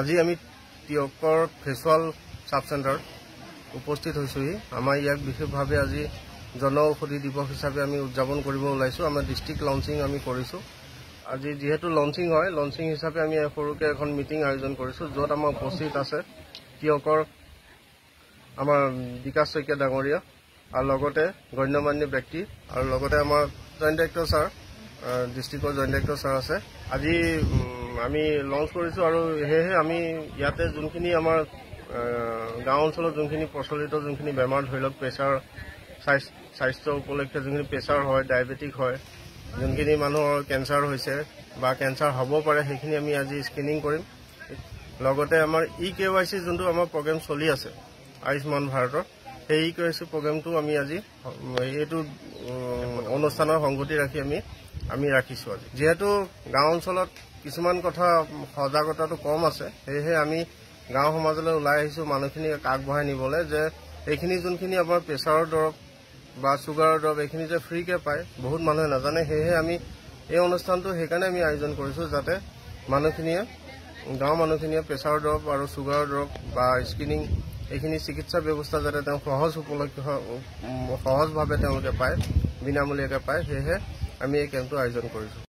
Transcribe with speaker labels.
Speaker 1: আজি আমি টিয়কৰ ফেচুৱাল চাব চেণ্টাৰত উপস্থিত হৈছোঁহি আমাৰ ইয়াক বিশেষভাৱে আজি জন ঔষধি দিৱস হিচাপে আমি উদযাপন কৰিব ওলাইছোঁ আমাৰ ডিষ্ট্ৰিক্ট লঞ্চিং আমি কৰিছোঁ আজি যিহেতু লঞ্চিং হয় লঞ্চিং হিচাপে আমি সৰুকৈ এখন মিটিং আয়োজন কৰিছোঁ য'ত আমাৰ উপস্থিত আছে টিয়কৰ আমাৰ বিকাশ শইকীয়া ডাঙৰীয়া আৰু লগতে গণ্য মান্য ব্যক্তি আৰু লগতে আমাৰ জইণ্ট ডাইৰেক্টৰ ছাৰ ডিষ্ট্ৰিক্টৰ জইণ্ট ডাইৰেক্টৰ ছাৰ আছে আজি আমি লঞ্চ কৰিছোঁ আৰু সেয়েহে আমি ইয়াতে যোনখিনি আমাৰ গাঁও অঞ্চলত যোনখিনি প্ৰচলিত যোনখিনি বেমাৰ ধৰি লওক প্ৰেছাৰ স্বাস্থ্য উপলক্ষে যোনখিনি প্ৰেছাৰ হয় ডায়েবেটিক হয় যোনখিনি মানুহৰ কেঞ্চাৰ হৈছে বা কেঞ্চাৰ হ'ব পাৰে সেইখিনি আমি আজি স্ক্ৰিনিং কৰিম লগতে আমাৰ ই কে ৱাই চি যোনটো আমাৰ প্ৰগ্ৰেম চলি আছে আয়ুষ্মান ভাৰতৰ সেই ই কে ৱাই চি প্ৰগ্ৰেমটো আমি আজি এইটো অনুষ্ঠানৰ সংগতি ৰাখি আমি আমি ৰাখিছোঁ আজি যিহেতু গাঁও অঞ্চলত কিছুমান কথা সজাগতাটো কম আছে সেয়েহে আমি গাঁও সমাজলৈ ওলাই আহিছোঁ মানুহখিনিক আগবঢ়াই নিবলৈ যে এইখিনি যোনখিনি আমাৰ প্ৰেচাৰৰ দৰৱ বা চুগাৰৰ দৰৱ এইখিনি যে ফ্ৰীকৈ পায় বহুত মানুহে নাজানে সেয়েহে আমি এই অনুষ্ঠানটো সেইকাৰণে আমি আয়োজন কৰিছোঁ যাতে মানুহখিনিয়ে গাঁৱৰ মানুহখিনিয়ে প্ৰেচাৰৰ দৰৱ আৰু চুগাৰৰ দৰৱ বা স্কিনিং এইখিনি চিকিৎসা ব্যৱস্থা যাতে তেওঁ সহজ উপলক্ষ সহজভাৱে তেওঁলোকে পায় বিনামূলীয়াকৈ পায় সেয়েহে আমি এই কেম্পটো আয়োজন কৰিছোঁ